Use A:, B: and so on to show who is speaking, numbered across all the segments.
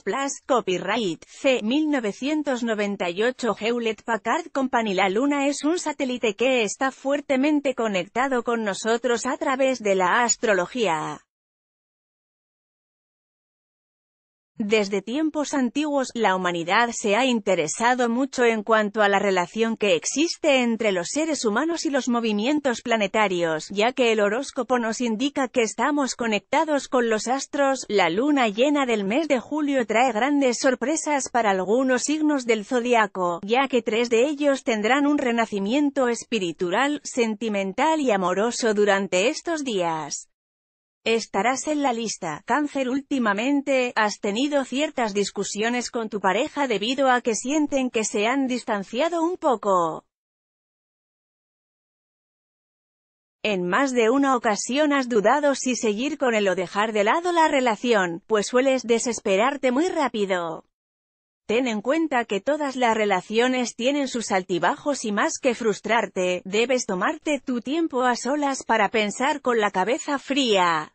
A: Plus copyright C. 1998 Hewlett Packard Company La Luna es un satélite que está fuertemente conectado con nosotros a través de la astrología. Desde tiempos antiguos, la humanidad se ha interesado mucho en cuanto a la relación que existe entre los seres humanos y los movimientos planetarios, ya que el horóscopo nos indica que estamos conectados con los astros, la luna llena del mes de julio trae grandes sorpresas para algunos signos del zodiaco, ya que tres de ellos tendrán un renacimiento espiritual, sentimental y amoroso durante estos días. Estarás en la lista. Cáncer últimamente, has tenido ciertas discusiones con tu pareja debido a que sienten que se han distanciado un poco. En más de una ocasión has dudado si seguir con él o dejar de lado la relación, pues sueles desesperarte muy rápido. Ten en cuenta que todas las relaciones tienen sus altibajos y más que frustrarte, debes tomarte tu tiempo a solas para pensar con la cabeza fría.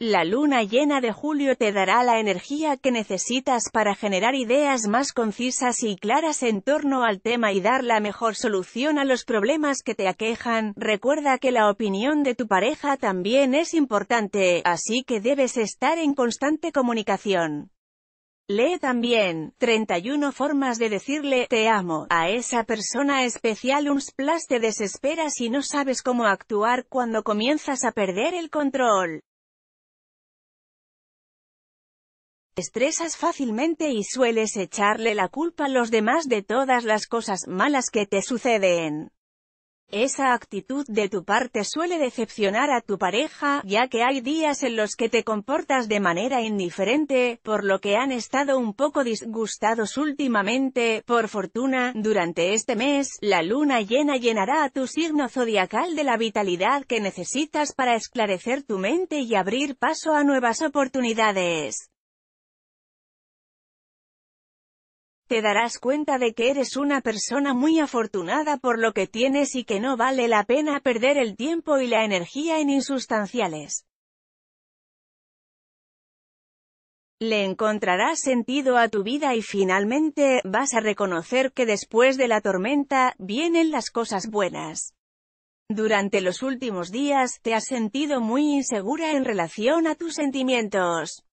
A: La luna llena de julio te dará la energía que necesitas para generar ideas más concisas y claras en torno al tema y dar la mejor solución a los problemas que te aquejan. Recuerda que la opinión de tu pareja también es importante, así que debes estar en constante comunicación. Lee también 31 formas de decirle te amo a esa persona especial. Un splash te desesperas y no sabes cómo actuar cuando comienzas a perder el control. estresas fácilmente y sueles echarle la culpa a los demás de todas las cosas malas que te suceden. Esa actitud de tu parte suele decepcionar a tu pareja, ya que hay días en los que te comportas de manera indiferente, por lo que han estado un poco disgustados últimamente. Por fortuna, durante este mes, la luna llena llenará a tu signo zodiacal de la vitalidad que necesitas para esclarecer tu mente y abrir paso a nuevas oportunidades. Te darás cuenta de que eres una persona muy afortunada por lo que tienes y que no vale la pena perder el tiempo y la energía en insustanciales. Le encontrarás sentido a tu vida y finalmente, vas a reconocer que después de la tormenta, vienen las cosas buenas. Durante los últimos días, te has sentido muy insegura en relación a tus sentimientos.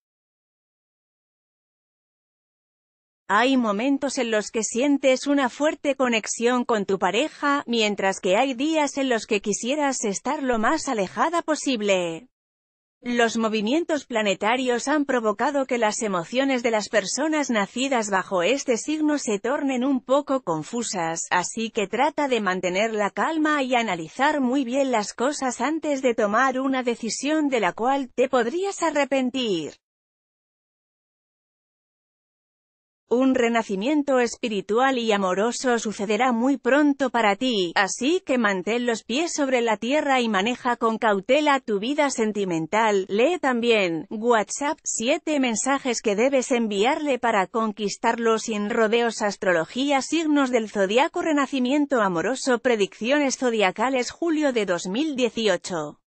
A: Hay momentos en los que sientes una fuerte conexión con tu pareja, mientras que hay días en los que quisieras estar lo más alejada posible. Los movimientos planetarios han provocado que las emociones de las personas nacidas bajo este signo se tornen un poco confusas, así que trata de mantener la calma y analizar muy bien las cosas antes de tomar una decisión de la cual te podrías arrepentir. Un renacimiento espiritual y amoroso sucederá muy pronto para ti, así que mantén los pies sobre la tierra y maneja con cautela tu vida sentimental. Lee también, WhatsApp, 7 mensajes que debes enviarle para conquistarlo sin rodeos astrología signos del zodiaco renacimiento amoroso predicciones zodiacales julio de 2018